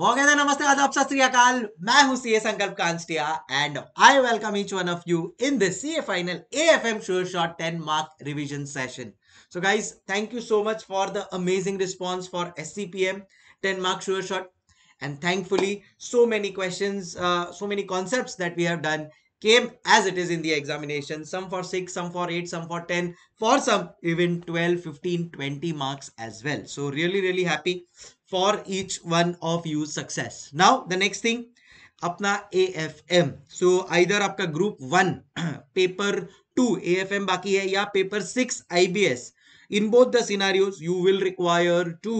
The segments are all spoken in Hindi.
वो कहते हैं नमस्ते आदाब सत श्रीकाल मैं हूं CA Sankalp Kanstiya and I welcome each one of you in the CA final AFM sure shot 10 mark revision session so guys thank you so much for the amazing response for SCPM 10 mark sure shot and thankfully so many questions uh, so many concepts that we have done came as it is in the examination some for 6 some for 8 some for 10 for some even 12 15 20 marks as well so really really happy for each one of you success now the next thing apna afm so either so group 1 paper 2 afm baki hai ya paper 6 ibs in both the scenarios you will require to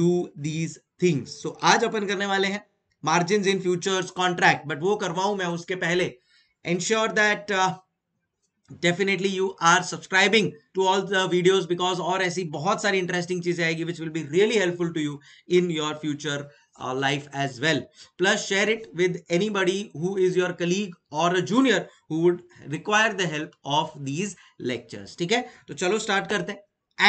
do these things so aaj टू karne wale hain margins in futures contract but wo karwaun main uske pehle ensure that uh, definitely you are subscribing to all the videos because or aise bahut sari interesting cheeze which will be really helpful to you in your future uh, life as well plus share it with anybody who is your colleague or a junior who would require the help of these lectures theek hai to chalo start karte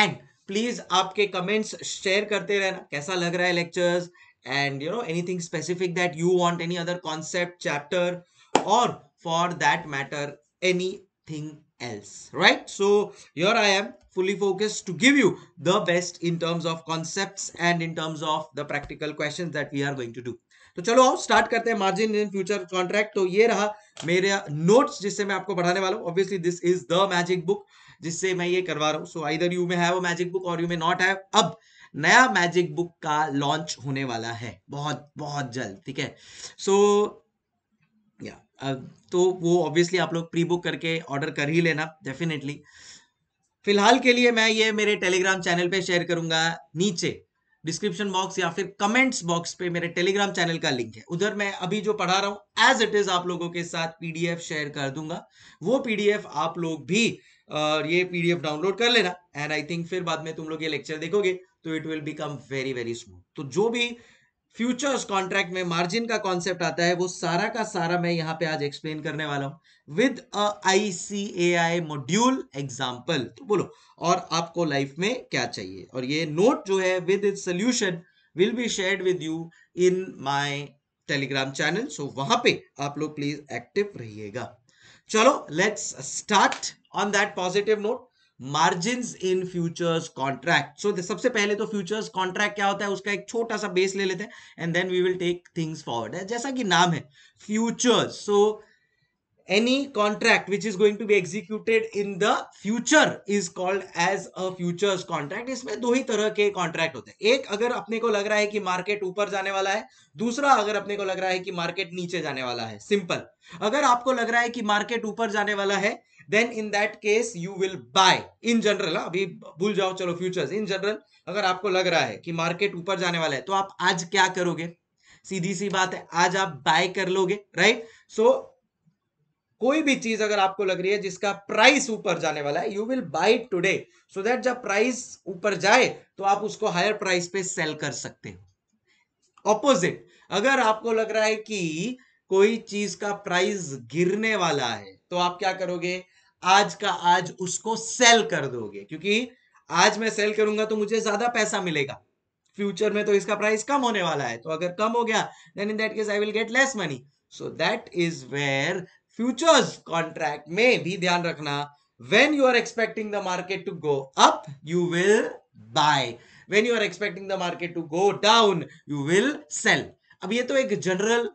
and please आपके कमेंट्स शेयर करते रहना कैसा लग रहा है lectures and you know anything specific that you want any other concept chapter और for that matter anything else right so here i am fully focused to give you the best in terms of concepts and in terms of the practical questions that we are going to do तो चलो आओ स्टार्ट करते हैं मार्जिन इन फ्यूचर कॉन्ट्रैक्ट तो ये रहा मेरे नोट्स जिससे मैं आपको पढ़ाने वाला हूँ obviously this is the magic book जिससे मैं ये करवा रहा हूँ सो आइदर यू में है वो मैजिक बुक और यू में नॉट है अब नया मैजिक बुक का लॉन्च होने वाला है बहुत बहुत जल्द ठीक है सो तो वो ऑब्वियसली आप लोग प्री बुक करके ऑर्डर कर ही लेना डेफिनेटली फिलहाल के लिए मैं ये मेरे टेलीग्राम चैनल पे शेयर करूंगा नीचे डिस्क्रिप्शन बॉक्स या फिर कमेंट्स बॉक्स पे मेरे टेलीग्राम चैनल का लिंक है उधर मैं अभी जो पढ़ा रहा हूँ एज इट इज आप लोगों के साथ पीडीएफ शेयर कर दूंगा वो पीडीएफ आप लोग भी और ये पीडीएफ डाउनलोड कर लेना एंड आई थिंक फिर बाद में तुम लोग ये लेक्चर देखोगे तो it will become very very smooth तो जो भी फ्यूचर्स कॉन्ट्रैक्ट में मार्जिन का कॉन्सेप्ट आता है वो सारा का सारा मैं यहाँ पे आज एक्सप्लेन करने वाला हूँ with a I module example तो बोलो और आपको लाइफ में क्या चाहिए और ये नोट जो है with it solution will be share with you in my Telegram channel so वहां पे आप लोग प्लीज एक्टिव रहिएगा चलो let's start on that positive note margin in futures contract so सबसे पहले तो फ्यूचर्स कॉन्ट्रैक्ट क्या होता है उसका एक छोटा सा बेस ले लेते हैं and then we will take things forward जैसा कि नाम है futures so any contract which is going to be executed in the future is called as a futures contract इसमें दो ही तरह के कॉन्ट्रैक्ट होते हैं एक अगर अपने को लग रहा है कि मार्केट ऊपर जाने वाला है दूसरा अगर अपने को लग रहा है कि मार्केट नीचे जाने वाला है सिंपल अगर आपको लग रहा है कि मार्केट ऊपर जाने वाला है then in that case you will buy in general अभी भूल जाओ चलो फ्यूचर्स इन जनरल अगर आपको लग रहा है कि मार्केट ऊपर जाने वाला है तो आप आज क्या करोगे सीधी सी बात है आज आप बाय कर लोगे राइट सो so, कोई भी चीज अगर आपको लग रही है जिसका प्राइस ऊपर जाने वाला है you will buy today so that जब प्राइस ऊपर जाए तो आप उसको हायर प्राइस पे सेल कर सकते हो ऑपोजिट अगर आपको लग रहा है कि कोई चीज का प्राइस गिरने वाला है तो आप क्या करोगे आज का आज उसको सेल कर दोगे क्योंकि आज मैं सेल करूंगा तो मुझे ज्यादा पैसा मिलेगा फ्यूचर में तो इसका प्राइस कम होने वाला है तो अगर कम हो गया then in that case I will get less money so that is where futures contract में भी ध्यान रखना when you are expecting the market to go up you will buy when you are expecting the market to go down you will sell अब ये तो एक जनरल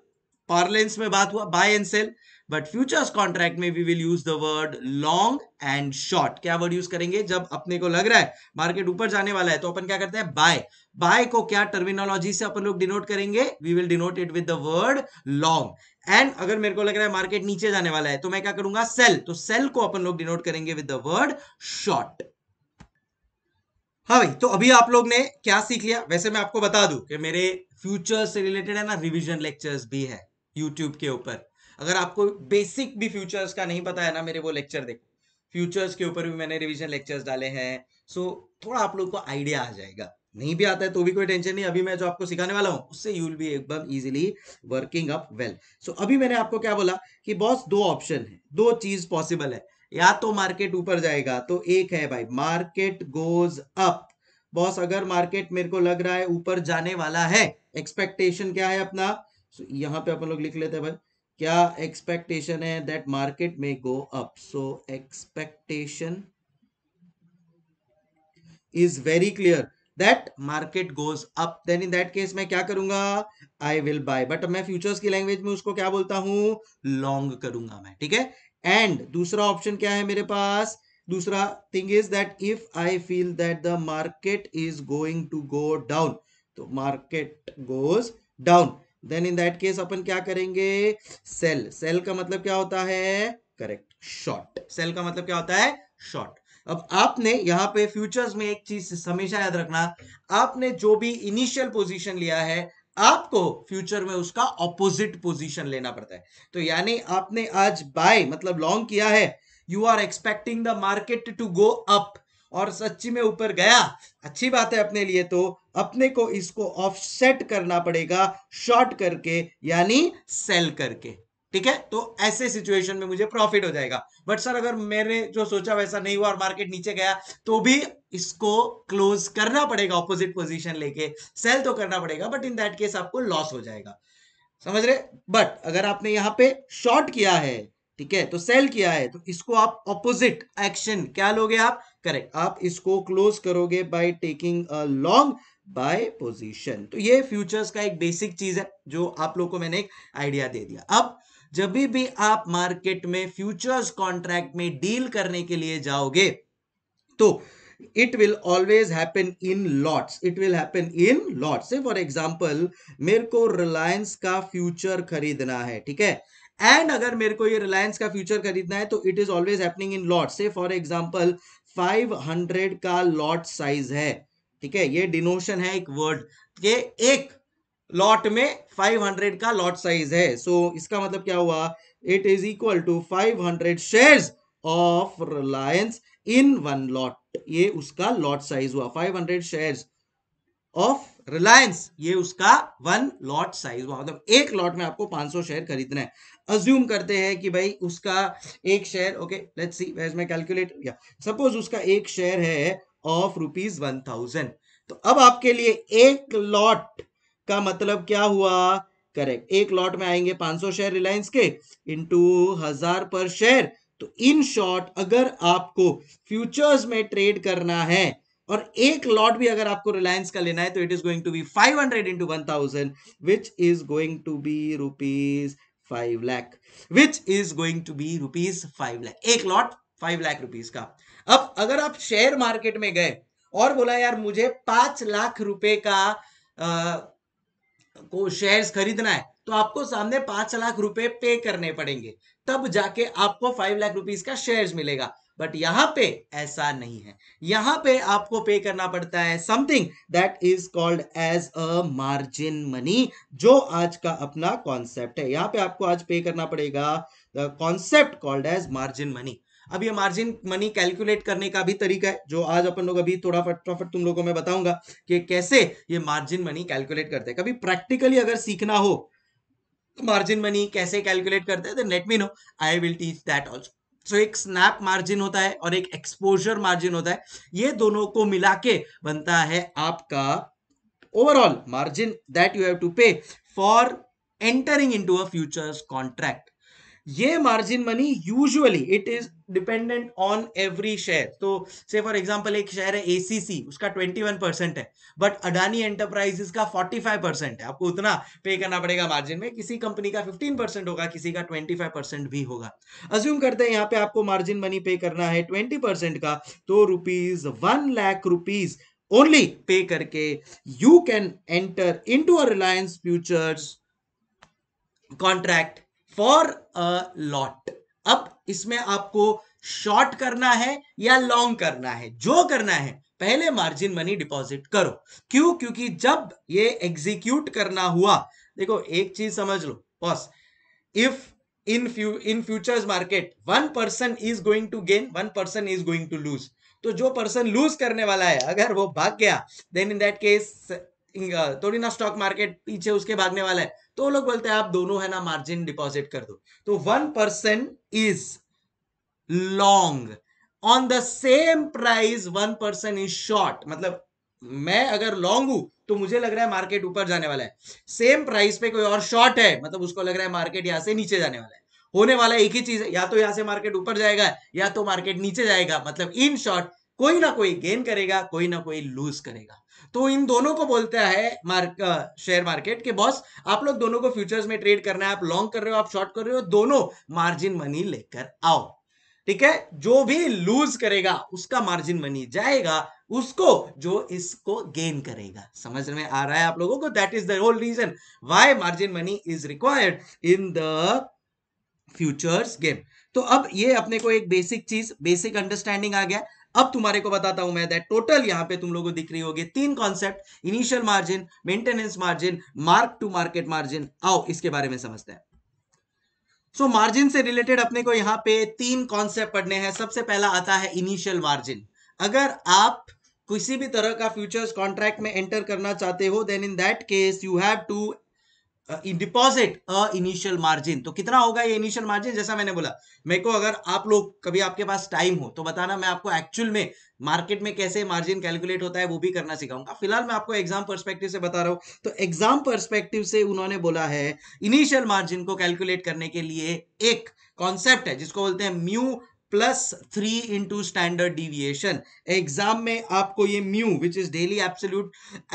पार्लेंस में बात हुआ buy and sell but futures contract में we will use the word long and short क्या वर्ड यूज करेंगे जब अपने को लग रहा है मार्केट ऊपर जाने वाला है तो अपन क्या करते हैं बाय बाय को क्या टर्मिनोलॉजी से अपन लोग डिनोट करेंगे we will denote it with the word long and अगर मेरे को लग रहा है मार्केट नीचे जाने वाला है तो मैं क्या करूंगा सेल तो सेल को अपन लोग डिनोट करेंगे विद द वर्ड शॉर्ट हाँ भाई तो अभी आप लोग ने क्या सीख लिया वैसे मैं आपको बता दू कि मेरे फ्यूचर से रिलेटेड है ना रिविजन लेक्चर्स भी है यूट्यूब के ऊपर अगर आपको बेसिक भी फ्यूचर्स का नहीं पता है ना मेरे वो लेक्चर देखो फ्यूचर्स के ऊपर भी मैंने रिविजन लेक्चर्स डाले हैं सो so, थोड़ा आप लोग को आइडिया आ जाएगा नहीं भी आता है तो भी कोई टेंशन नहीं अभी मैं जो आपको सिखाने वाला हूँ उससे यू विल बी एकदम easily working up well so अभी मैंने आपको क्या बोला कि बॉस दो ऑप्शन है दो चीज पॉसिबल है या तो मार्केट ऊपर जाएगा तो एक है भाई मार्केट गोज अप बॉस अगर मार्केट मेरे को लग रहा है ऊपर जाने वाला है एक्सपेक्टेशन क्या है अपना so, यहाँ पे अपन लोग लिख लेते हैं भाई क्या एक्सपेक्टेशन है दैट मार्केट में go up so expectation is very clear that market goes up then in that case मैं क्या करूंगा आई विल बाय बट मैं फ्यूचर्स की लैंग्वेज में उसको क्या बोलता हूं लॉन्ग करूंगा मैं ठीक है एंड दूसरा ऑप्शन क्या है मेरे पास दूसरा thing is that if I feel that the market is going to go down तो market goes down then in that case अपन क्या करेंगे सेल सेल का मतलब क्या होता है करेक्ट शॉर्ट सेल का मतलब क्या होता है शॉर्ट अब आपने यहां पे फ्यूचर्स में एक चीज हमेशा याद रखना आपने जो भी इनिशियल पोजीशन लिया है आपको फ्यूचर में उसका ऑपोजिट पोजीशन लेना पड़ता है तो यानी आपने आज बाय मतलब लॉन्ग किया है you are expecting the market to go up और सच्ची में ऊपर गया अच्छी बात है अपने लिए तो अपने को इसको ऑफसेट करना पड़ेगा शॉर्ट करके यानी सेल करके ठीक है तो ऐसे सिचुएशन में मुझे प्रॉफिट हो जाएगा बट सर अगर मैंने जो सोचा वैसा नहीं हुआ और मार्केट नीचे गया तो भी इसको क्लोज करना पड़ेगा ऑपोजिट पोजीशन लेके सेल तो करना पड़ेगा बट इन दैट केस आपको लॉस हो जाएगा समझ रहे बट अगर आपने यहां पे शॉर्ट किया है ठीक है तो सेल किया है तो इसको आप ऑपोजिट एक्शन क्या लोगे आप करेक्ट आप इसको क्लोज करोगे by taking a long buy position तो ये फ्यूचर्स का एक बेसिक चीज है जो आप लोग को मैंने एक आइडिया दे दिया अब जब भी आप मार्केट में फ्यूचर्स कॉन्ट्रैक्ट में डील करने के लिए जाओगे तो it will always happen in lots it will happen in lots for example मेरे को रिलायंस का फ्यूचर खरीदना है ठीक है एंड अगर मेरे को ये रिलायंस का फ्यूचर खरीदना है तो it is always happening in lot से फॉर एग्जाम्पल 500 का लॉट साइज है ठीक है ये डिनोशन है एक वर्ड के एक लॉट में 500 का लॉट साइज है सो so, इसका मतलब क्या हुआ it is equal to 500 shares of Reliance in one lot ये उसका लॉट साइज हुआ 500 शेयर्स ऑफ रिलायंस ये उसका वन लॉट साइज हुआ मतलब एक लॉट में आपको 500 शेयर खरीदना है अज्यूम करते हैं कि भाई उसका एक share okay let's see where's my calculator या सपोज उसका एक शेयर है ऑफ रुपीज वन थाउजेंड तो अब आपके लिए एक लॉट का मतलब क्या हुआ करेक्ट एक लॉट में आएंगे 500 शेयर रिलायंस के इंटू हजार पर शेयर तो इन शॉर्ट अगर आपको फ्यूचर्स में ट्रेड करना है और एक लॉट भी अगर आपको रिलायंस का लेना है तो it is going to be 500 hundred into one thousand which is going to be rupees five lakh which is going to be rupees five lakh एक लॉट फाइव लाख रुपीज का अब अगर आप शेयर मार्केट में गए और बोला यार मुझे पांच लाख रुपए का आ, को शेयर्स खरीदना है तो आपको सामने पांच लाख रुपए पे करने पड़ेंगे तब जाके आपको फाइव लाख रुपीज का शेयर्स मिलेगा बट यहां पे ऐसा नहीं है यहां पे आपको पे करना पड़ता है something that is called as a margin money जो आज का अपना कॉन्सेप्ट है यहां पे आपको आज पे करना पड़ेगा the concept called as margin money अब ये मार्जिन मनी कैलकुलेट करने का भी तरीका है जो आज अपन लोग अभी थोड़ा फटाफट तुम लोगों को मैं बताऊंगा कि कैसे ये मार्जिन मनी कैलकुलेट करते हैं कभी प्रैक्टिकली अगर सीखना हो मार्जिन तो मनी कैसे कैलकुलेट करते हैं तो let me know I will teach that also so एक स्नैप मार्जिन होता है और एक एक्सपोजर मार्जिन होता है ये दोनों को मिला के बनता है आपका overall margin that you have to pay for entering into a futures contract ये margin money usually it is dependent on every share तो से फॉर एग्जांपल एक शेयर है एसीसी उसका 21 परसेंट है बट अडानी एंटरप्राइजेस का 45 परसेंट है आपको उतना पे करना पड़ेगा मार्जिन में किसी कंपनी का 15 परसेंट होगा किसी का 25 परसेंट भी होगा अज्यूम करते हैं यहाँ पे आपको मार्जिन मनी पे करना है ट्वेंटी परसेंट का तो rupees one lakh rupees only pay करके you can enter into a Reliance futures contract for a lot अब इसमें आपको शॉर्ट करना है या लॉन्ग करना है जो करना है पहले मार्जिन मनी डिपॉजिट करो क्यों क्योंकि जब ये एग्जीक्यूट करना हुआ देखो एक चीज समझ लो boss if in few in futures market one person is going to gain one person is going to lose तो जो पर्सन लूज करने वाला है अगर वो भाग गया देन इन दैट केस थोड़ी ना स्टॉक मार्केट पीछे उसके भागने वाला है तो लोग बोलते हैं आप दोनों है ना मार्जिन डिपॉजिट कर दो तो one percent is long on the same price one percent is short मतलब मैं अगर लॉन्ग हूं तो मुझे लग रहा है मार्केट ऊपर जाने वाला है सेम प्राइस पे कोई और शॉर्ट है मतलब उसको लग रहा है मार्केट यहां से नीचे जाने वाला है होने वाला एक ही चीज है या तो यहां से मार्केट ऊपर जाएगा या तो मार्केट नीचे जाएगा मतलब इन शॉर्ट कोई ना कोई गेन करेगा कोई ना कोई लूज करेगा तो इन दोनों को बोलता है मार्क शेयर मार्केट के बॉस आप लोग दोनों को फ्यूचर्स में ट्रेड करना है आप लॉन्ग कर रहे हो आप शॉर्ट कर रहे हो दोनों मार्जिन मनी लेकर आओ ठीक है जो भी लूज करेगा उसका मार्जिन मनी जाएगा उसको जो इसको गेन करेगा समझ में आ रहा है आप लोगों को that is the whole reason why margin money is required in the futures game तो अब ये अपने को एक बेसिक चीज बेसिक अंडरस्टैंडिंग आ गया अब तुम्हारे को बताता हूं मैं दैट टोटल यहां पे तुम लोगों को दिख रही होगी तीन concept initial margin maintenance margin mark to market margin आओ इसके बारे में समझते हैं सो so, मार्जिन से रिलेटेड अपने को यहां पे तीन कॉन्सेप्ट पढ़ने हैं सबसे पहला आता है इनिशियल मार्जिन अगर आप किसी भी तरह का फ्यूचर्स कॉन्ट्रैक्ट में एंटर करना चाहते हो then in that case you have to in deposit a initial margin तो कितना होगा ये इनिशियल मार्जिन जैसा मैंने बोला मेरे को अगर आप लोग कभी आपके पास टाइम हो तो बताना मैं आपको एक्चुअल में मार्केट में कैसे मार्जिन कैलकुलेट होता है वो भी करना सिखाऊंगा फिलहाल मैं आपको एग्जाम पर्सपेक्टिव से बता रहा हूं तो एग्जाम परस्पेक्टिव से उन्होंने बोला है इनिशियल मार्जिन को कैलकुलेट करने के लिए एक कॉन्सेप्ट है जिसको बोलते हैं mu plus three into standard deviation exam में आपको ये mu which is daily absolute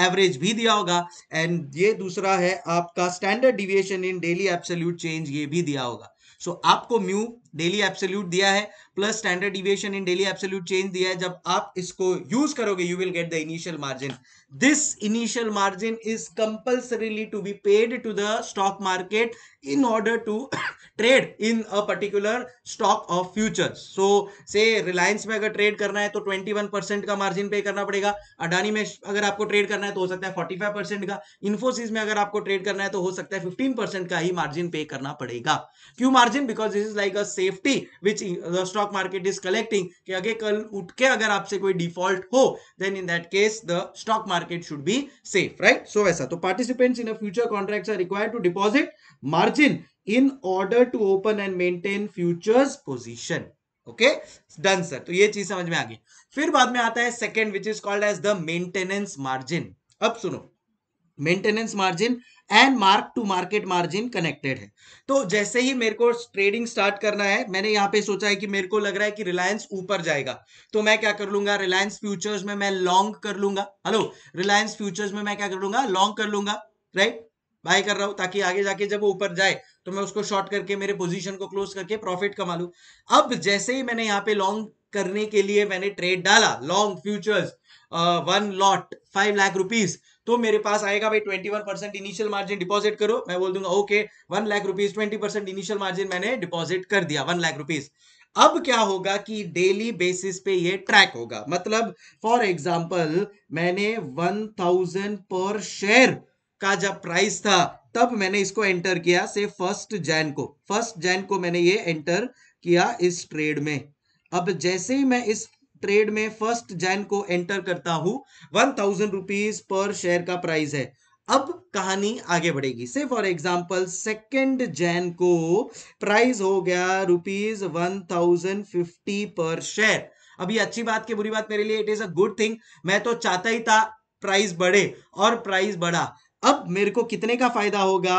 average भी दिया होगा एंड ये दूसरा है आपका standard deviation in daily absolute change ये भी दिया होगा सो so, आपको म्यू डेली एब्सोल्यूट दिया है plus standard deviation in daily absolute change दिया है जब आप इसको यूज करोगे you will get the initial margin this initial margin is compulsorily to be paid to the stock market in order to trade in a particular stock of futures so say Reliance में अगर ट्रेड करना है तो 21% का मार्जिन पे करना पड़ेगा अडानी में अगर आपको ट्रेड करना है तो हो सकता है 45% का इन्फोसिस में अगर आपको ट्रेड करना है तो हो सकता है 15% का ही मार्जिन पे करना पड़ेगा क्यों margin because this is like a safety which the stock market is collecting कि अगे कल उठ के अगर आपसे कोई डिफॉल्ट हो then in that case the stock market should be safe right so वैसा तो participants in a future contract are require to deposit margin in order to open and maintain futures position okay done sir तो ये चीज समझ में आ गई फिर बाद में आता है second which is called as the maintenance margin अब सुनो maintenance margin and mark to market margin connected है तो जैसे ही मेरे को ट्रेडिंग स्टार्ट करना है मैंने यहां पे सोचा है कि मेरे को लग रहा है कि रिलायंस ऊपर जाएगा तो मैं क्या कर लूंगा रिलायंस फ्यूचर्स में मैं लॉन्ग कर लूंगा हेलो रिलायंस फ्यूचर्स में मैं क्या कर लूंगा लॉन्ग कर लूंगा राइट बाय कर रहा हूं ताकि आगे जाके जब वो ऊपर जाए तो मैं उसको शॉर्ट करके मेरे पोजिशन को क्लोज करके प्रॉफिट कमा लू अब जैसे ही मैंने यहाँ पे लॉन्ग करने के लिए मैंने ट्रेड डाला long futures one lot five lakh rupees तो मेरे पास आएगा भाई twenty one percent initial margin deposit करो मैं बोल दूंगा okay one lakh rupees twenty percent initial margin मैंने डिपॉजिट कर दिया वन लाख रुपीज अब क्या होगा कि डेली बेसिस पे ये ट्रैक होगा मतलब फॉर एग्जाम्पल मैंने वन थाउजेंड पर शेयर का जब प्राइस था तब मैंने इसको एंटर किया से फर्स्ट जैन को फर्स्ट जैन को मैंने ये एंटर किया इस ट्रेड में अब जैसे ही मैं इस ट्रेड में फर्स्ट जैन को एंटर करता हूं one thousand rupees per share का प्राइस है अब कहानी आगे बढ़ेगी से फॉर एग्जाम्पल सेकेंड जैन को प्राइस हो गया rupees one thousand fifty per share अभी अच्छी बात की बुरी बात मेरे लिए it is a good thing मैं तो चाहता ही था प्राइस बढ़े और प्राइस बढ़ा अब मेरे को कितने का फायदा होगा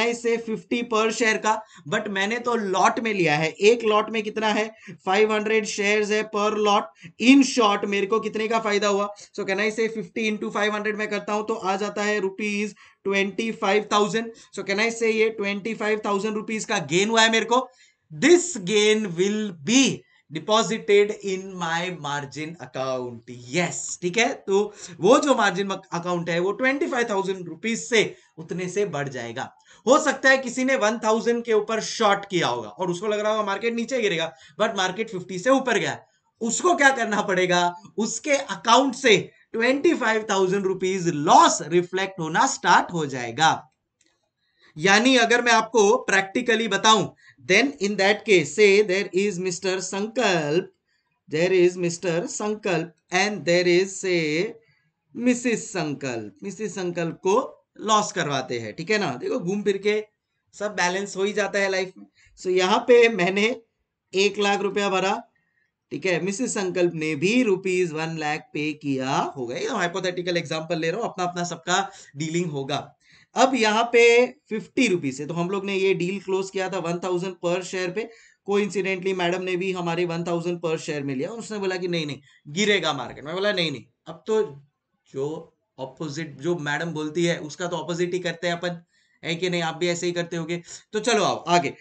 आई से फिफ्टी पर शेयर का बट मैंने तो लॉट में लिया है एक लॉट में कितना है फाइव हंड्रेड शेयर है पर लॉट इन शॉर्ट मेरे को कितने का फायदा हुआ सो कैन कहना से फिफ्टी इंटू फाइव हंड्रेड में करता हूं तो आ जाता है rupees twenty five thousand so कहना से ये ट्वेंटी फाइव थाउजेंड रुपीज का गेन हुआ है मेरे को this gain will be deposited in my margin account yes ठीक है तो वो जो मार्जिन अकाउंट है वो ट्वेंटी फाइव थाउजेंड रुपीज से उतने से बढ़ जाएगा हो सकता है किसी ने वन थाउजेंड के ऊपर शॉर्ट किया होगा और उसको लग रहा होगा मार्केट नीचे गिरेगा बट मार्केट फिफ्टी से ऊपर गया उसको क्या करना पड़ेगा उसके अकाउंट से twenty five thousand rupees loss reflect होना स्टार्ट हो जाएगा यानी अगर मैं आपको प्रैक्टिकली बताऊं देन इन दैट केस से देर is Mr Sankalp there is Mr Sankalp and there is say Mrs Sankalp Mrs Sankalp को लॉस करवाते हैं ठीक है ना देखो घूम फिर के सब बैलेंस हो ही जाता है लाइफ में सो so, यहाँ पे मैंने एक लाख रुपया भरा ठीक है मिसिस संकल्प ने भी रुपीज वन लाख पे किया होगा ये हाइपोथेटिकल तो एग्जांपल ले रहा हूँ अपना अपना सबका डीलिंग होगा अब यहाँ पे फिफ्टी रुपीज है तो हम लोग ने ये डील क्लोज किया था वन थाउजेंड पर शेयर पे को इंसिडेंटली मैडम ने भी हमारे वन थाउजेंड पर शेयर में लिया उसने बोला कि नहीं नहीं गिरेगा मार्केट मैं बोला नहीं नहीं अब तो जो ऑपोजिट जो मैडम बोलती है उसका तो ऑपोजिट ही करते हैं अपन है कि नहीं आप भी ऐसे ही करते हो तो चलो आओ आगे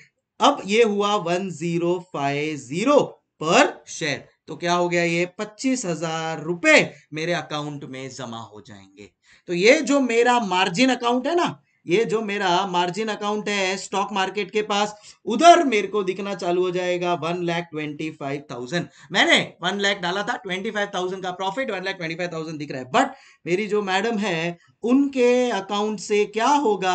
अब ये हुआ one zero five zero per share तो क्या हो गया ये पच्चीस हजार रुपए मेरे अकाउंट में जमा हो जाएंगे तो ये जो मेरा मार्जिन अकाउंट है ना ये जो मेरा मार्जिन अकाउंट है स्टॉक मार्केट के पास उधर मेरे को दिखना चालू हो जाएगा one lakh twenty five thousand मैंने वन लैख डाला था ट्वेंटी फाइव थाउजेंड का profit one lakh twenty five thousand दिख रहा है बट मेरी जो मैडम है उनके अकाउंट से क्या होगा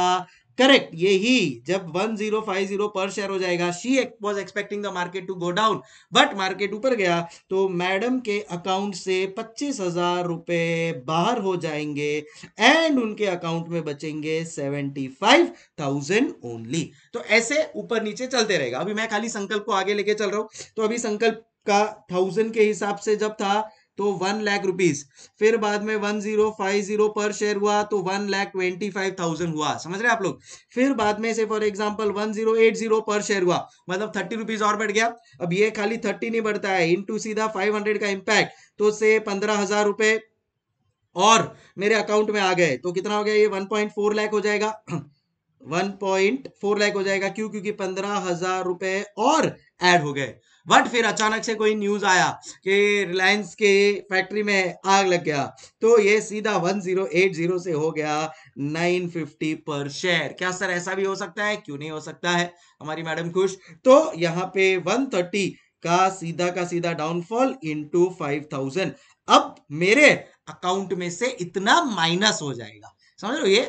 करेक्ट यही जब 1050 पर शेयर हो जाएगा she was expecting the market to go down but market ऊपर गया तो मैडम के अकाउंट से पच्चीस हजार रुपए बाहर हो जाएंगे एंड उनके अकाउंट में बचेंगे सेवेंटी फाइव थाउजेंड ओनली तो ऐसे ऊपर नीचे चलते रहेगा अभी मैं खाली संकल्प को आगे लेके चल रहा हूं तो अभी संकल्प का थाउजेंड के हिसाब से जब था तो वन लाख रुपीज फिर बाद में one zero five zero per share हुआ तो one lakh twenty five thousand हुआ समझ रहे आप लोग फिर बाद में say for example one zero eight zero per share हुआ मतलब थर्टी रुपीज और बढ़ गया अब ये खाली थर्टी नहीं बढ़ता है इंटू सीधा फाइव हंड्रेड का इम्पैक्ट तो से पंद्रह हजार रुपए और मेरे अकाउंट में आ गए तो कितना हो गया ये वन पॉइंट फोर लाख हो जाएगा वन पॉइंट फोर लाख हो जाएगा क्यों क्योंकि पंद्रह हजार रुपए और ऐड हो गए बट फिर अचानक से कोई न्यूज आया कि रिलायंस के फैक्ट्री में आग लग गया तो ये सीधा 1080 से हो गया 950 पर शेयर क्या सर ऐसा भी हो सकता है क्यों नहीं हो सकता है हमारी मैडम खुश तो यहाँ पे 130 का सीधा का सीधा डाउनफॉल इनटू 5000 अब मेरे अकाउंट में से इतना माइनस हो जाएगा समझ लो ये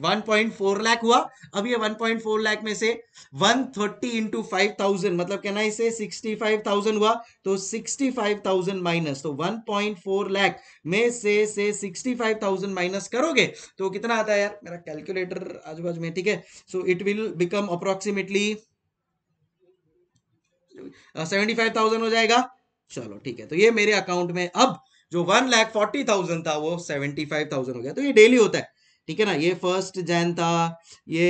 1.4 लाख हुआ अब ये 1.4 लाख में से 130 थर्टी इंटू फाइव मतलब कहना इसे 65,000 हुआ तो 65,000 माइनस तो 1.4 लाख में से से 65,000 माइनस करोगे तो कितना आता है यार मेरा कैलकुलेटर आजू बाजू में ठीक है so it will become approximately 75,000 हो जाएगा चलो ठीक है तो ये मेरे अकाउंट में अब जो वन लैख फोर्टी थाउजेंड था वो सेवेंटी फाइव थाउजेंड हो गया तो ये डेली होता है ठीक है ना ये फर्स्ट जैन था ये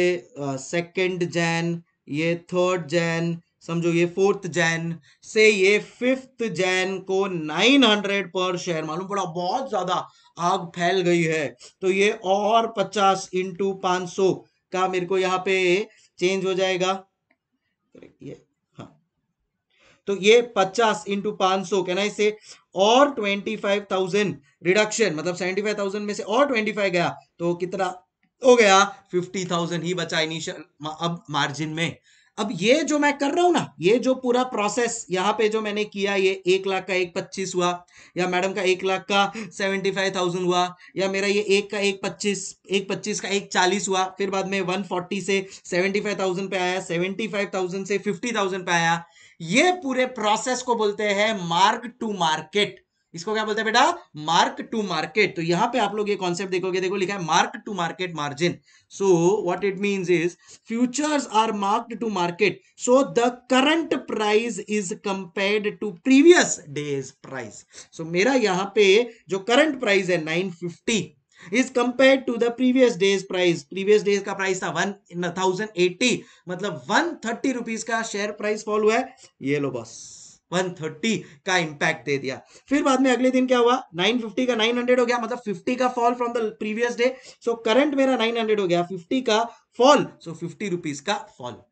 सेकंड जैन ये थर्ड जैन समझो ये फोर्थ जैन से ये फिफ्थ जैन को 900 पर शेयर मालूम पड़ा बहुत ज्यादा आग फैल गई है तो ये और 50 इंटू पांच का मेरे को यहाँ पे चेंज हो जाएगा ये हाँ तो ये 50 इंटू पांच सौ कहना इसे और ट्वेंटी फाइव थाउजेंड रिडक्शन मतलब सेवेंटी फाइव थाउजेंड में से और ट्वेंटी फाइव गया तो कितना हो गया फिफ्टी थाउजेंड ही बचा इनिशियल अब मार्जिन में अब ये जो मैं कर रहा हूं ना ये जो पूरा प्रोसेस यहाँ पे जो मैंने किया ये एक लाख का एक पच्चीस हुआ या मैडम का एक लाख का सेवेंटी फाइव थाउजेंड हुआ या मेरा ये एक का एक पच्चीस एक पच्चीस का एक चालीस हुआ फिर बाद में वन फोर्टी से सेवेंटी फाइव थाउजेंड पे आया सेवेंटी फाइव थाउजेंड से फिफ्टी थाउजेंड पे आया ये पूरे प्रोसेस को बोलते हैं मार्क टू मार्केट इसको क्या बोलते हैं बेटा मार्क टू मार्केट तो यहां पे आप लोग ये कॉन्सेप्ट देखोगे देखो लिखा है mark to market margin so what it means is futures are marked to market so the current price is compared to previous day's price so मेरा यहां पे जो करंट प्राइस है fifty is compare to the previous day's price previous day's का प्राइस था वन थाउजेंड एट्टी मतलब वन थर्टी रुपीज का शेयर प्राइस फॉल हुआ है ये लो बस 130 का इंपैक्ट दे दिया फिर बाद में अगले दिन क्या हुआ 950 का 900 हो गया मतलब 50 का fall from the previous day so current मेरा 900 हो गया 50 का फॉल सो फिफ्टी रुपीज का fall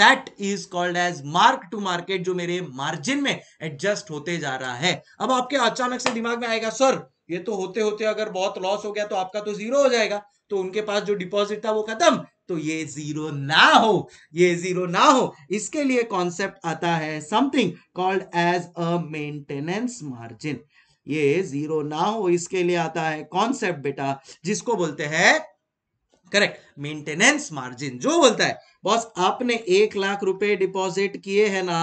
That is called as mark to market जो मेरे मार्जिन में एडजस्ट होते जा रहा है अब आपके अचानक से दिमाग में आएगा सर ये तो होते होते अगर बहुत लॉस हो गया तो आपका तो जीरो हो जाएगा तो उनके पास जो डिपॉजिट था वो खत्म तो ये जीरो ना हो ये जीरो ना हो इसके लिए कॉन्सेप्ट आता है something called as a maintenance margin ये जीरो ना हो इसके लिए आता है कॉन्सेप्ट बेटा जिसको बोलते हैं करेक्ट मेंटेनेंस मार्जिन जो बोलता है बॉस आपने एक लाख रुपए डिपॉजिट किए हैं ना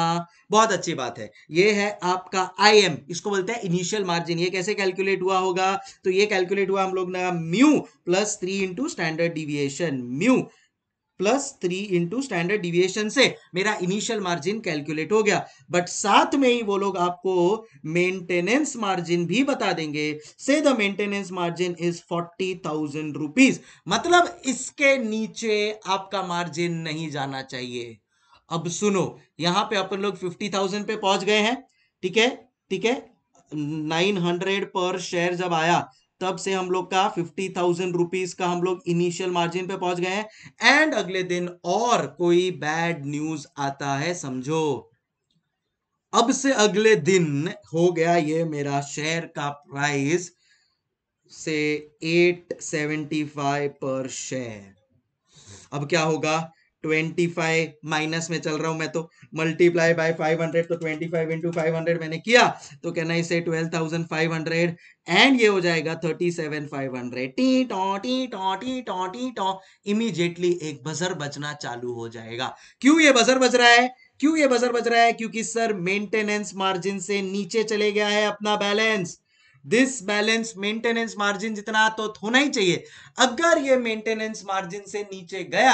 बहुत अच्छी बात है ये है आपका आईएम इसको बोलते हैं इनिशियल मार्जिन ये कैसे कैलकुलेट हुआ होगा तो ये कैलकुलेट हुआ हम लोग ना mu plus three into standard deviation mu plus three into standard deviation से मेरा इनिशियल मार्जिन कैलकुलेट हो गया बट साथ में ही वो लोग आपको मेंटेनेंस मार्जिन भी बता देंगे say the maintenance margin is forty thousand rupees मतलब इसके नीचे आपका मार्जिन नहीं जाना चाहिए अब सुनो यहां पे अपन लोग फिफ्टी थाउजेंड पे पहुंच गए हैं ठीक है ठीक है नाइन हंड्रेड पर शेयर जब आया तब से हम लोग का फिफ्टी थाउजेंड रुपीज का हम लोग इनिशियल मार्जिन पे पहुंच गए हैं एंड अगले दिन और कोई बैड न्यूज आता है समझो अब से अगले दिन हो गया ये मेरा शेयर का प्राइस से फाइव पर शेयर अब क्या होगा 25 माइनस में चल रहा हूं मैं तो मल्टीप्लाई बाय 500 तो 25 इंटू फाइव मैंने किया तो कहना इसे हंड्रेड एंड ये हो जाएगा थर्टी सेवन फाइव हंड्रेड टी टॉ टी टॉ टी टॉ टी टॉ इमीजिएटली एक बजर बजना चालू हो जाएगा क्यों ये बजर बज रहा है क्यों ये बजर बज रहा है क्योंकि सर मेंटेनेंस मार्जिन से नीचे चले गया है अपना balance this balance maintenance margin जितना तो होना ही चाहिए अगर ये मेंटेनेंस मार्जिन से नीचे गया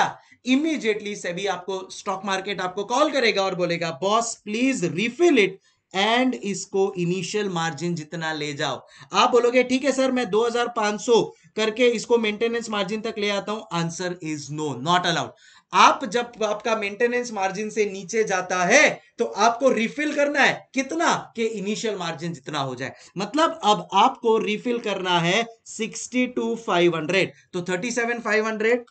इमीजिएटली से भी आपको स्टॉक मार्केट आपको कॉल करेगा और बोलेगा boss please refill it and इसको इनिशियल मार्जिन जितना ले जाओ आप बोलोगे ठीक है सर मैं 2500 करके इसको मेंटेनेंस मार्जिन तक ले आता हूं answer is no not allowed आप जब आपका मेंटेनेंस मार्जिन से नीचे जाता है तो आपको रिफिल करना है कितना के इनिशियल मार्जिन जितना हो जाए मतलब अब आपको रिफिल करना है सिक्सटी टू फाइव हंड्रेड तो thirty seven five hundred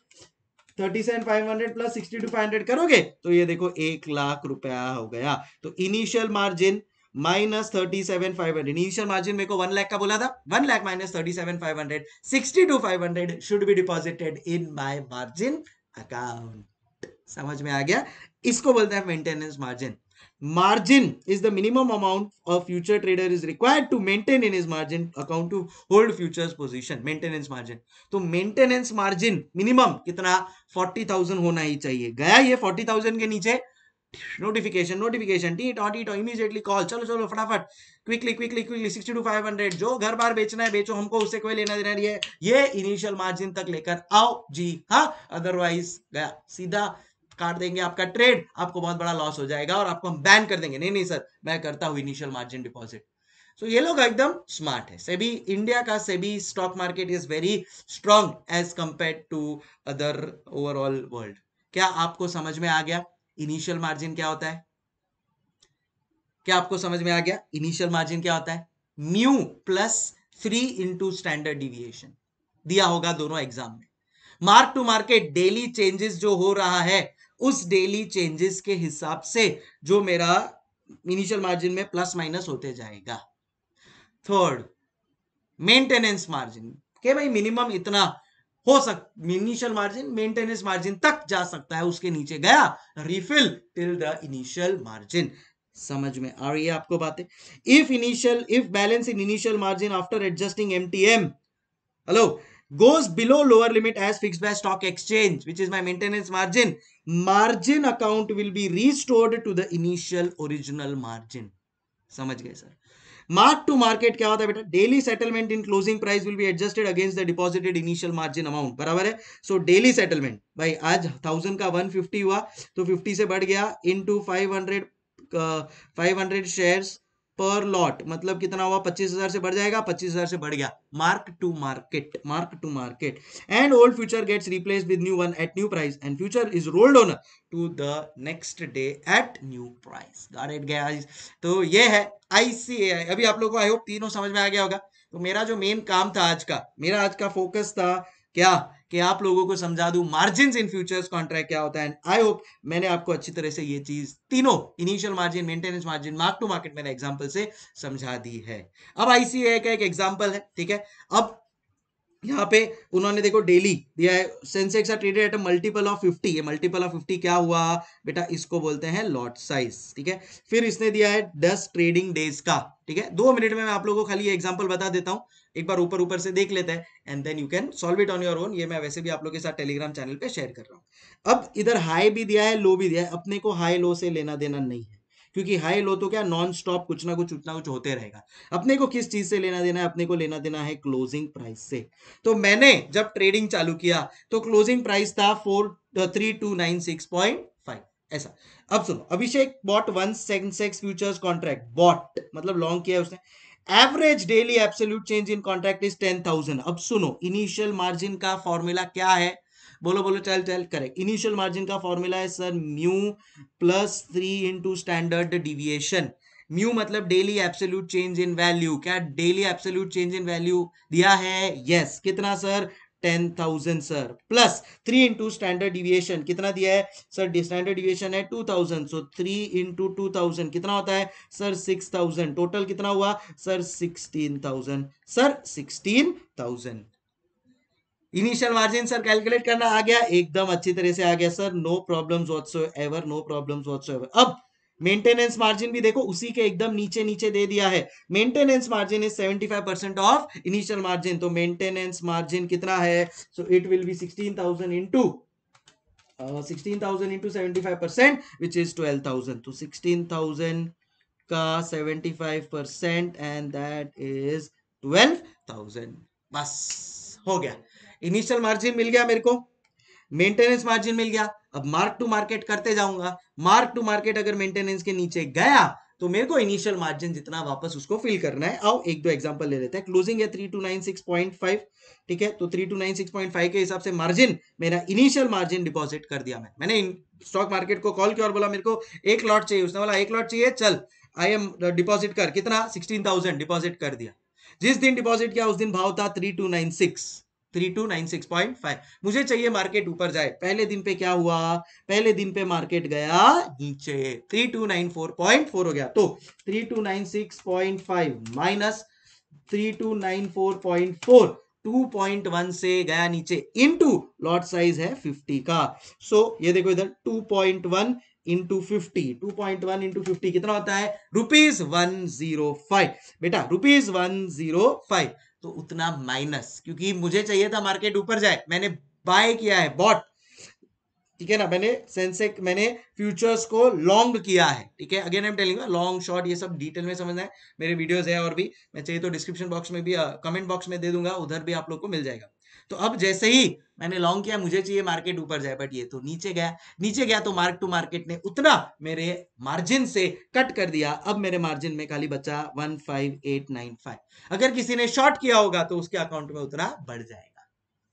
thirty seven five hundred plus sixty two five hundred करोगे तो ये देखो एक लाख रुपया हो गया तो initial margin minus thirty seven five hundred initial margin मेरे को वन लाख का बोला था one lakh minus thirty seven five hundred sixty two five hundred should be deposited in my margin account समझ में आ गया इसको बोलते हैं maintenance margin margin is the minimum amount of future trader is required to maintain in is margin account to hold future position maintenance margin तो मेंटेनेंस मार्जिन मिनिमम कितना फोर्टी थाउजेंड होना ही चाहिए गया ये फोर्टी थाउजेंड के नीचे नोटिफिकेशन नोटिफिकेशन टी टॉ टी टॉ इमीजिएटली कॉल चलो चलो फटाफट quickly quickly quickly sixty two five hundred जो घर बार बेचना है बेचो हमको उससे कोई लेना देना नहीं है ये इनिशियल मार्जिन तक लेकर आओ जी हाँ अदरवाइज गया सीधा काट देंगे आपका ट्रेड आपको बहुत बड़ा लॉस हो जाएगा और आपको हम बैन कर देंगे नहीं नहीं सर मैं करता हूँ इनिशियल मार्जिन डिपॉजिट सो ये लोग एकदम स्मार्ट है सेबी इंडिया का SEBI stock market is very strong as compare to other overall world क्या आपको समझ में आ गया इनिशियल मार्जिन क्या होता है क्या आपको समझ में आ गया इनिशियल मार्जिन क्या होता है mu plus three into standard deviation दिया होगा दोनों एग्जाम में mark to market daily changes जो हो रहा है उस डेली चेंजेस के हिसाब से जो मेरा इनिशियल मार्जिन में प्लस माइनस होते जाएगा थर्ड मेंटेनेंस मार्जिन के भाई मिनिमम इतना हो सक इनिशियल मार्जिन मेंटेनेंस मार्जिन तक जा सकता है उसके नीचे गया refill till the initial margin समझ में आ रही है आपको बातें if initial if balance in initial margin after adjusting M T M hello goes below lower limit as fix by stock exchange which is my maintenance margin margin account will be restored to the initial original margin समझ गए सर मार्क टू मार्केट क्या होता है बेटा daily settlement in closing price will be adjusted against the deposited initial margin amount बराबर है सो डेली सेटलमेंट भाई आज थाउजेंड का वन फिफ्टी हुआ तो फिफ्टी से बढ़ गया in two five hundred five hundred shares per lot मतलब कितना हुआ पच्चीस हजार से बढ़ जाएगा पच्चीस हजार से बढ़ गया mark to market mark to market and old future gets replace with new one at new price and future is rolled on to the next day at new price got it guys तो ये है आईसीएआई अभी आप लोगों को आई होप तीनों समझ में आ गया होगा तो मेरा जो मेन काम था आज का मेरा आज का फोकस था क्या कि आप लोगों को समझा दू मार्जिन इन फ्यूचर्स कॉन्ट्रैक्ट क्या होता है एंड आई होप मैंने आपको अच्छी तरह से ये चीज तीनों initial margin maintenance margin mark to market मैंने एग्जाम्पल से समझा दी है अब आईसीए का एक एग्जाम्पल है ठीक है अब यहाँ पे उन्होंने देखो डेली दिया है Sensex are traded at multiple of 50 ये मल्टीपल ऑफ 50 क्या हुआ बेटा इसको बोलते हैं लॉट साइज ठीक है फिर इसने दिया है दस ट्रेडिंग डेज का ठीक है दो मिनट में मैं आप लोगों को खाली एग्जांपल बता देता हूँ एक बार ऊपर ऊपर से देख लेते हैं and then you can solve it on your own ये मैं वैसे भी आप लोगों के साथ टेलीग्राम चैनल पे शेयर कर रहा हूँ अब इधर हाई भी दिया है लो भी दिया है अपने को हाई लो से लेना देना नहीं है क्योंकि हाई लो तो क्या नॉन स्टॉप कुछ ना कुछ उतना कुछ होते रहेगा अपने को किस चीज से लेना देना है अपने को लेना देना है क्लोजिंग प्राइस से तो मैंने जब ट्रेडिंग चालू किया तो क्लोजिंग प्राइस था four three two nine six point ऐसा अब सुनो Abhishek bought one Sensex futures contract bought मतलब लॉन्ग किया है उसने average daily absolute change in contract is ten thousand अब सुनो इनिशियल मार्जिन का फॉर्मूला क्या है बोलो बोलो चल चल करे इनिशियल मार्जिन का फॉर्मूला है sir mu plus three into standard deviation mu मतलब daily absolute change in value क्या daily absolute change in value दिया है यस yes. कितना sir 10,000 sir plus three into standard deviation कितना दिया है सर स्टैंडर्ड डिविएशन है 2,000 thousand so three into two कितना होता है सर 6,000 टोटल कितना हुआ sir 16,000 sir 16,000 initial margin sir calculate करना आ गया एकदम अच्छी तरह से आ गया sir no problems ever no problems ever अब मेंटेनेंस मार्जिन भी देखो उसी के एकदम नीचे नीचे दे दिया है maintenance margin is 75 percent of initial margin तो मेंटेनेंस मार्जिन कितना है so it will be 16,000 into sixteen thousand into seventy five percent which is twelve thousand तो सिक्सटीन थाउजेंड का seventy five percent and that is twelve thousand बस हो गया इनिशियल मार्जिन मिल गया मेरे को मेंटेनेंस मार्जिन मिल गया अब मार्क टू मार्केट करते जाऊंगा मार्क टू मार्केट अगर मेंटेनेंस के नीचे गया तो मेरे को इनिशियल मार्जिन जितना वापस उसको फिल करना है आओ एक दो एग्जांपल ले लेते हैं क्लोजिंग है three two nine six point five ठीक है तो three two nine six point five के हिसाब से मार्जिन मेरा इनिशियल मार्जिन डिपॉजिट कर दिया मैं मैंने स्टॉक मार्केट को कॉल किया और बोला मेरे को एक लॉट चाहिए उसने बोला एक लॉट चाहिए चल आई एम डिपॉजिट कर कितना सिक्सटीन डिपॉजिट कर दिया जिस दिन डिपॉजिट किया उस दिन भाव था three two nine six three two nine six point five मुझे चाहिए मार्केट ऊपर जाए पहले दिन पे क्या हुआ पहले दिन पे मार्केट गया नीचे three two nine four point four हो गया तो three two nine six point five minus three two nine four point four से गया नीचे इनटू लॉट साइज है 50 का सो so, ये देखो इधर 2.1 point one into fifty two point one into कितना होता है रुपीज वन जीरो फाइव बेटा रुपीज वन जीरो फाइव तो उतना माइनस क्योंकि मुझे चाहिए था मार्केट ऊपर जाए मैंने बाय किया है बॉट ठीक है ना मैंने सेंसेक मैंने फ्यूचर्स को लॉन्ग किया है ठीक है again I am telling long short ये सब डिटेल में समझना है मेरे वीडियोस है और भी मैं चाहिए तो डिस्क्रिप्शन बॉक्स में भी कमेंट uh, बॉक्स में दे दूंगा उधर भी आप लोग को मिल जाएगा तो अब जैसे ही मैंने लॉन्ग किया मुझे चाहिए मार्केट ऊपर जाए बट ये तो नीचे गया नीचे गया तो मार्क टू मार्केट ने उतना मेरे मार्जिन से कट कर दिया अब मेरे मार्जिन में खाली बचा 15895 अगर किसी ने शॉर्ट किया होगा तो उसके अकाउंट में उतना बढ़ जाएगा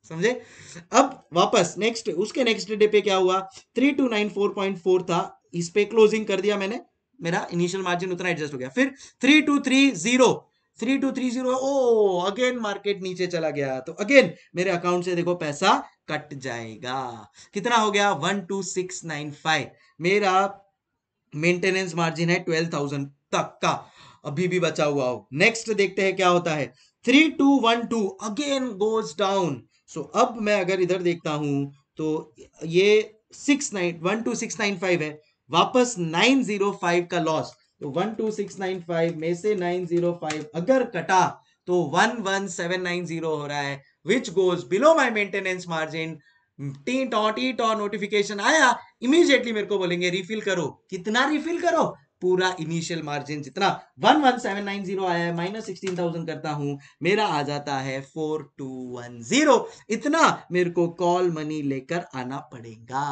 समझे अब वापस नेक्स्ट उसके नेक्स्ट डे पे क्या हुआ three two nine four point four था इस पे क्लोजिंग कर दिया मैंने मेरा इनिशियल मार्जिन उतना एडजस्ट हो गया फिर three two three zero three two three zero oh again market नीचे चला गया तो अगेन मेरे अकाउंट से देखो पैसा कट जाएगा कितना हो गया one two six nine five मेरा मेंटेनेंस मार्जिन है ट्वेल्व थाउजेंड तक का अभी भी बचा हुआ हो नेक्स्ट देखते हैं क्या होता है three two one two again goes down so अब मैं अगर इधर देखता हूं तो ये six nine one two six nine five है वापस नाइन जीरो फाइव का लॉस तो one two six nine five में से नाइन जीरो फाइव अगर कटा तो one one seven nine zero हो रहा है which goes below my maintenance margin टी टॉ टी टॉ नोटिफिकेशन आया इमीजिएटली मेरे को बोलेंगे रिफिल करो कितना रिफिल करो पूरा इनिशियल मार्जिन जितना 11790 आया है माइनस सिक्सटीन करता हूं मेरा आ जाता है 4210 इतना मेरे को कॉल मनी लेकर आना पड़ेगा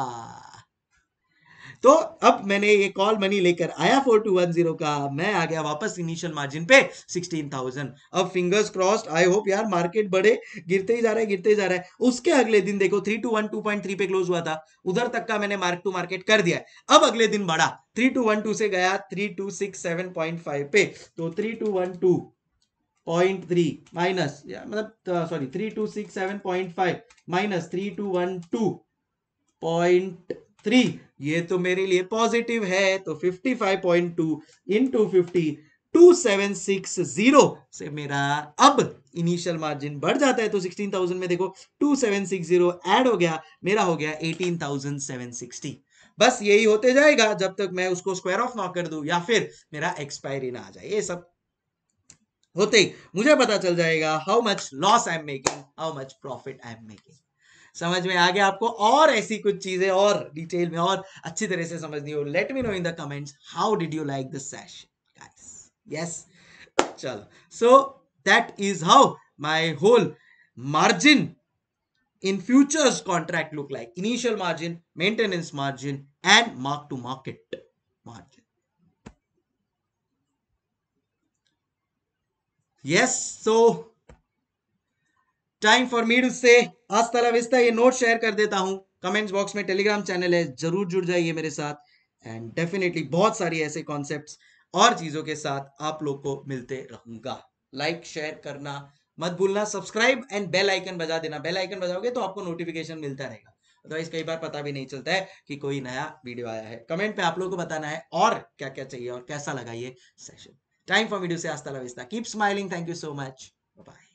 तो अब मैंने ये कॉल मनी लेकर आया फोर टू वन जीरो का मैं आ गया वापस इनिशियल मार्जिन पे सिक्सटीन थाउजेंड अब फिंगर्स क्रॉस्ड आई होप यार मार्केट बड़े गिरते ही जा रहा है गिरते ही जा रहा है उसके अगले दिन देखो three two one two point three पे क्लोज हुआ था उधर तक का मैंने मार्क टू मार्केट कर दिया अब अगले दिन बढ़ा थ्री टू वन टू से गया three two six seven point five पे तो three two one two point three minus मतलब sorry three two six seven point five minus three two one two point three ये तो मेरे लिए पॉजिटिव है तो fifty five point two into fifty two seven six zero से मेरा अब इनिशियल मार्जिन बढ़ जाता है तो सिक्सटीन थाउजेंड में देखो two seven six zero add हो गया मेरा हो गया एटीन थाउजेंड सेवन सिक्सटी बस यही होते जाएगा जब तक मैं उसको स्क्वायर ऑफ ना कर दू या फिर मेरा एक्सपायरी ना आ जाए ये सब होते ही मुझे पता चल जाएगा how much loss I am making how much profit I am making समझ में आ गया आपको और ऐसी कुछ चीजें और डिटेल में और अच्छी तरह से समझनी हो let me know in the comments how did you like this session guys yes चलो so that is how my whole margin in futures contract look like initial margin maintenance margin and mark to market margin yes so time for me to say तला विस्ता ये नोट शेयर कर देता हूँ कमेंट्स बॉक्स में टेलीग्राम चैनल है जरूर जुड़ जाइए मेरे साथ एंड डेफिनेटली बहुत सारी ऐसे कॉन्सेप्ट और चीजों के साथ आप लोग को मिलते रहूंगा लाइक like, शेयर करना मत भूलना सब्सक्राइब एंड बेल आइकन बजा देना बेल आइकन बजाओगे तो आपको नोटिफिकेशन मिलता रहेगा अदरवाइज तो कई बार पता भी नहीं चलता है कि कोई नया वीडियो आया है कमेंट में आप लोगों को बताना है और क्या क्या चाहिए और कैसा लगा ये सेशन टाइम फॉर वीडियो से आस्ता लविस्ता keep smiling thank you so much bye